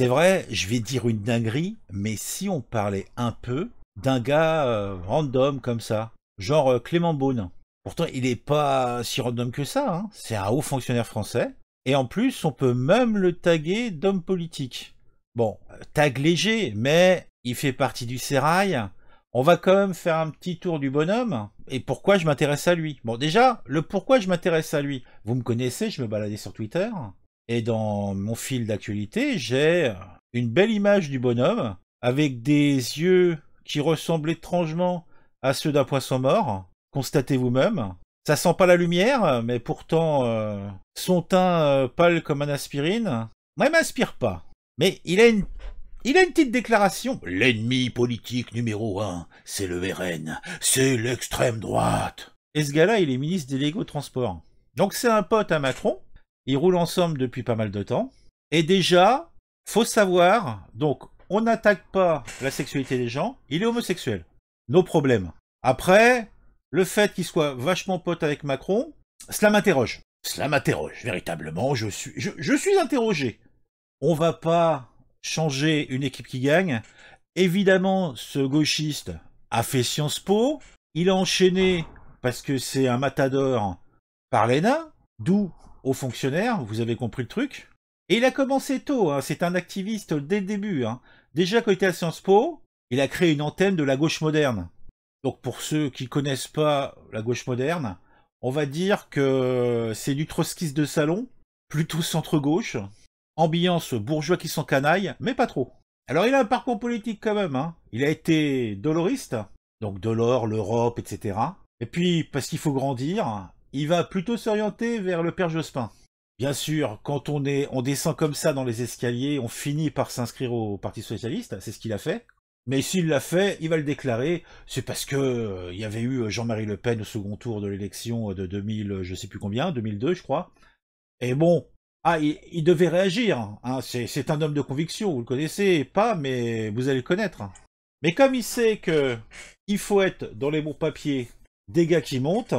C'est vrai, je vais dire une dinguerie, mais si on parlait un peu d'un gars euh, random comme ça, genre euh, Clément Beaune. Pourtant, il n'est pas si random que ça, hein. c'est un haut fonctionnaire français. Et en plus, on peut même le taguer d'homme politique. Bon, euh, tag léger, mais il fait partie du sérail. On va quand même faire un petit tour du bonhomme et pourquoi je m'intéresse à lui. Bon, déjà, le pourquoi je m'intéresse à lui. Vous me connaissez, je me baladais sur Twitter. Et dans mon fil d'actualité, j'ai une belle image du bonhomme avec des yeux qui ressemblent étrangement à ceux d'un poisson mort. Constatez vous-même. Ça sent pas la lumière, mais pourtant euh, son teint euh, pâle comme un aspirine. Moi, il m'inspire pas. Mais il a une il a une petite déclaration. L'ennemi politique numéro un, c'est le RN, c'est l'extrême droite. Et ce gars-là, il est ministre des Légaux Transports. Donc c'est un pote à Macron, ils roulent ensemble depuis pas mal de temps. Et déjà, faut savoir, donc on n'attaque pas la sexualité des gens, il est homosexuel. Nos problèmes. Après, le fait qu'il soit vachement pote avec Macron, cela m'interroge. Cela m'interroge, véritablement, je suis, je, suis interrogé. On va pas changer une équipe qui gagne. Évidemment, ce gauchiste a fait Sciences Po, il a enchaîné, parce que c'est un matador, par l'ENA, d'où aux fonctionnaires, vous avez compris le truc. Et il a commencé tôt, hein, c'est un activiste dès le début. Hein. Déjà quand il était à Sciences Po, il a créé une antenne de la gauche moderne. Donc pour ceux qui connaissent pas la gauche moderne, on va dire que c'est du trotskiste de salon, plutôt centre-gauche, ambiance bourgeois qui s'en canaille, mais pas trop. Alors il a un parcours politique quand même, hein. il a été doloriste, donc Dolor, l'Europe, etc. Et puis parce qu'il faut grandir, il va plutôt s'orienter vers le père Jospin. Bien sûr, quand on, est, on descend comme ça dans les escaliers, on finit par s'inscrire au Parti Socialiste, c'est ce qu'il a fait. Mais s'il l'a fait, il va le déclarer, c'est parce que euh, il y avait eu euh, Jean-Marie Le Pen au second tour de l'élection euh, de 2000, je sais plus combien, 2002 je crois. Et bon, ah, il, devait réagir, hein. ah, c'est un homme de conviction, vous le connaissez pas, mais vous allez le connaître. Mais comme il sait que il faut être dans les bons papiers des gars qui montent,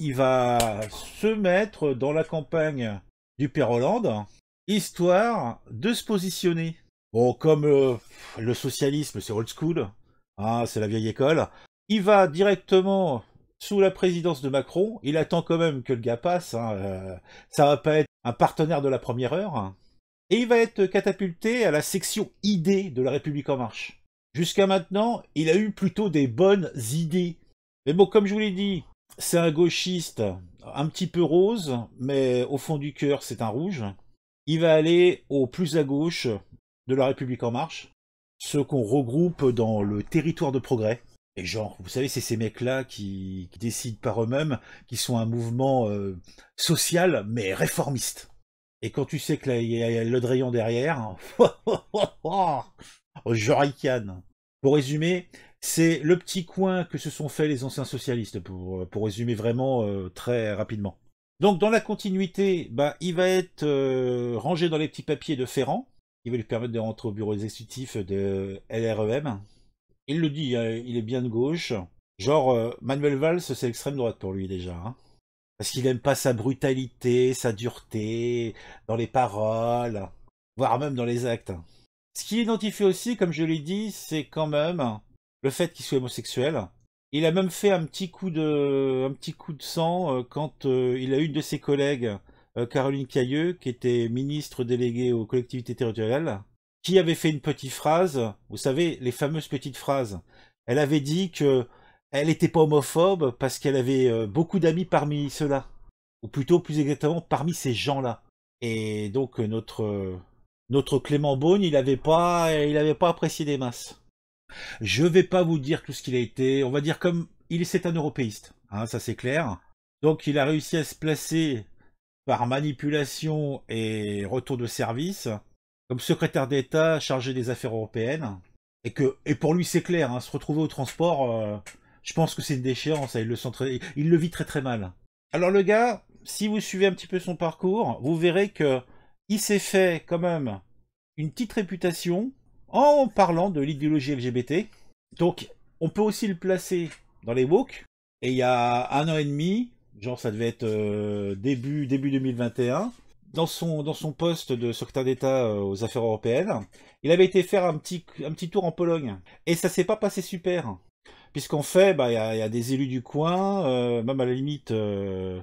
il va se mettre dans la campagne du Père Hollande, histoire de se positionner. Bon, comme euh, le socialisme, c'est old school, hein, c'est la vieille école, il va directement sous la présidence de Macron, il attend quand même que le gars passe, hein, euh, ça va pas être un partenaire de la première heure, et il va être catapulté à la section idée de la République en marche. Jusqu'à maintenant, il a eu plutôt des bonnes idées. Mais bon, comme je vous l'ai dit, c'est un gauchiste un petit peu rose, mais au fond du cœur, c'est un rouge. Il va aller au plus à gauche de la République en marche, ceux qu'on regroupe dans le territoire de progrès. Et genre, vous savez, c'est ces mecs-là qui, décident par eux-mêmes, qui sont un mouvement social, mais réformiste. Et quand tu sais que là, il a Le Drayon derrière, je pour résumer, c'est le petit coin que se sont fait les anciens socialistes, pour, euh, résumer vraiment euh, très rapidement. Donc dans la continuité, bah, il va être euh, rangé dans les petits papiers de Ferrand, qui va lui permettre de rentrer au bureau exécutif de LREM. Il le dit, hein, il est bien de gauche. Genre, Manuel Valls, c'est l'extrême droite pour lui déjà. Hein. Parce qu'il n'aime pas sa brutalité, sa dureté, dans les paroles, voire même dans les actes. Ce qui identifie aussi, comme je l'ai dit, c'est quand même le fait qu'il soit homosexuel. Il a même fait un petit coup de, petit coup de sang euh, quand euh, il a une de ses collègues, euh, Caroline Cailleux, qui était ministre déléguée aux collectivités territoriales, qui avait fait une petite phrase, vous savez, les fameuses petites phrases. Elle avait dit que elle n'était pas homophobe parce qu'elle avait beaucoup d'amis parmi ceux-là, ou plutôt plus exactement parmi ces gens-là. Et donc notre notre Clément Beaune, il n'avait pas, il n'avait pas apprécié des masses. Je vais pas vous dire tout ce qu'il a été. On va dire comme il c'est un européiste, hein, ça c'est clair. Donc il a réussi à se placer par manipulation et retour de service comme secrétaire d'État chargé des affaires européennes. Et que et pour lui c'est clair, hein, se retrouver au transport, euh, je pense que c'est une déchéance. Hein, il le vit très très mal. Alors le gars, si vous suivez un petit peu son parcours, vous verrez que il s'est fait quand même une petite réputation en parlant de l'idéologie LGBT. Donc, on peut aussi le placer dans les woke. Et il y a un an et demi, genre ça devait être euh, début, début 2021, dans son, dans son poste de secrétaire d'État euh, aux affaires européennes, il avait été faire un petit, un petit tour en Pologne. Et ça s'est pas passé super. Puisqu'en fait, bah, il bah, y, a, des élus du coin, euh, même à la limite euh,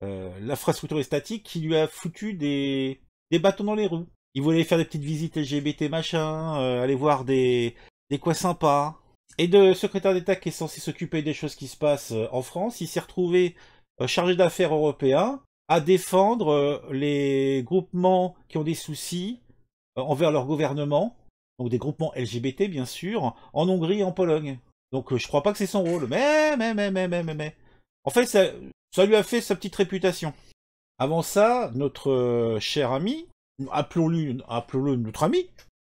l'infrastructure statique qui lui a foutu des, des bâtons dans les rues Il voulait faire des petites visites LGBT machin, euh, aller voir des, des quoi sympas. Et de secrétaire d'État qui est censé s'occuper des choses qui se passent euh, en France, il s'est retrouvé euh, chargé d'affaires européens à défendre les groupements qui ont des soucis envers leur gouvernement, donc des groupements LGBT bien sûr, en Hongrie et en Pologne. Donc je crois pas que c'est son rôle, mais mais mais mais mais En fait, ça lui a fait sa petite réputation. Avant ça, notre euh, cher ami, appelons-le notre ami,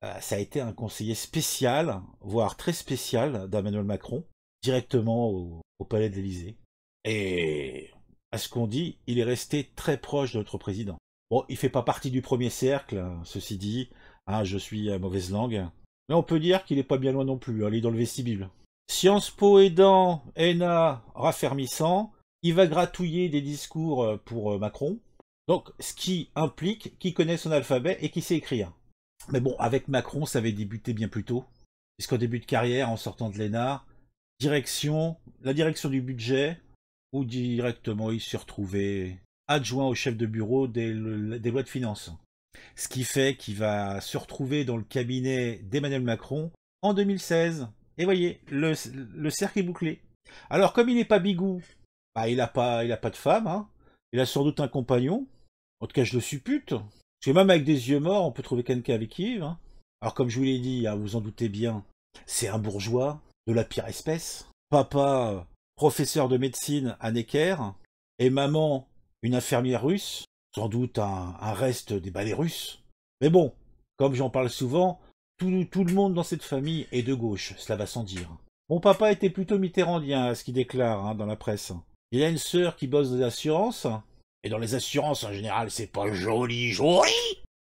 euh, ça a été un conseiller spécial, voire très spécial, d'Emmanuel Macron, directement au, palais de l'Elysée. Et à ce qu'on dit, il est resté très proche de notre président. Bon, il fait pas partie du premier cercle, hein, ceci dit, hein, je suis à mauvaise langue. Mais on peut dire qu'il n'est pas bien loin non plus, hein, il est dans le vestibule. Sciences Po aidant, ENA raffermissant, il va gratouiller des discours euh, pour euh, Macron, donc ce qui implique qu'il connaît son alphabet et qu'il sait écrire. Mais bon, avec Macron, ça avait débuté bien plus tôt, Puisqu'en début de carrière, en sortant de l'ENA, direction, la direction du budget, où directement il se retrouvait adjoint au chef de bureau des, lois de finances. Ce qui fait qu'il va se retrouver dans le cabinet d'Emmanuel Macron en 2016. Et voyez, le, le cercle est bouclé. Alors comme il n'est pas bigou, bah, il a pas, il a pas de femme, hein. Il a sans doute un compagnon. En tout cas, je le suppute. Parce que même avec des yeux morts, on peut trouver quelqu'un avec qui hein. Alors, comme je vous l'ai dit, hein, vous en doutez bien, c'est un bourgeois de la pire espèce. Papa, professeur de médecine à Necker, et maman, une infirmière russe, sans doute un, reste des ballets russes. Mais bon, comme j'en parle souvent, tout, le monde dans cette famille est de gauche, cela va sans dire. Mon papa était plutôt mitterrandien, à ce qu'il déclare hein, dans la presse. Il a une sœur qui bosse dans les assurances. Et dans les assurances, en général, c'est pas joli, joli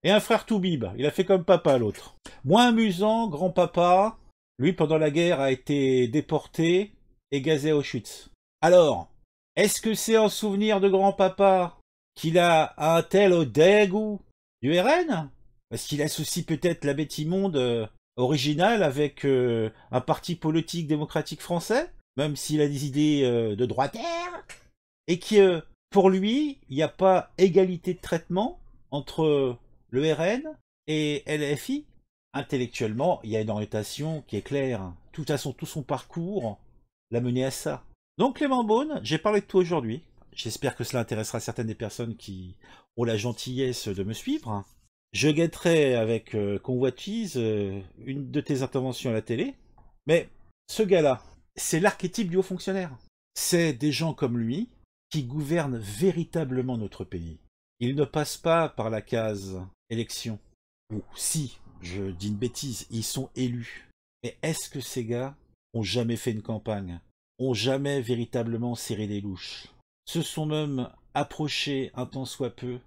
Et un frère tout Bib, Il a fait comme papa, l'autre. Moins amusant, grand-papa. Lui, pendant la guerre, a été déporté et gazé au Auschwitz. Alors, est-ce que c'est en souvenir de grand-papa qu'il a un tel au dégoût du RN Parce qu'il associe peut-être la bête immonde euh, originale avec euh, un parti politique démocratique français même s'il a des idées euh, de de d'air, et que euh, pour lui, il n'y a pas égalité de traitement entre euh, le RN et LFI. Intellectuellement, il y a une orientation qui est claire. Tout son, tout son parcours l'a mené à ça. Donc Clément Beaune, j'ai parlé de toi aujourd'hui. J'espère que cela intéressera certaines des personnes qui ont la gentillesse de me suivre. Je guetterai avec convoitise une de tes interventions à la télé. Mais ce gars-là, c'est l'archétype du haut fonctionnaire. C'est des gens comme lui qui gouvernent véritablement notre pays. Ils ne passent pas par la case élection. Ou si, je dis une bêtise, ils sont élus. Mais est-ce que ces gars ont jamais fait une campagne Ont jamais véritablement serré des louches Se sont même approchés un tant soit peu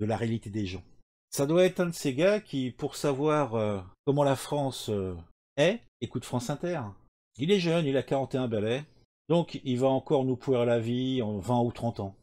de la réalité des gens. Ça doit être un de ces gars qui, pour savoir euh, comment la France euh, est, écoute France Inter. Il est jeune, il a 41 balais. Donc il va encore nous pourrir la vie en 20 ou 30 ans.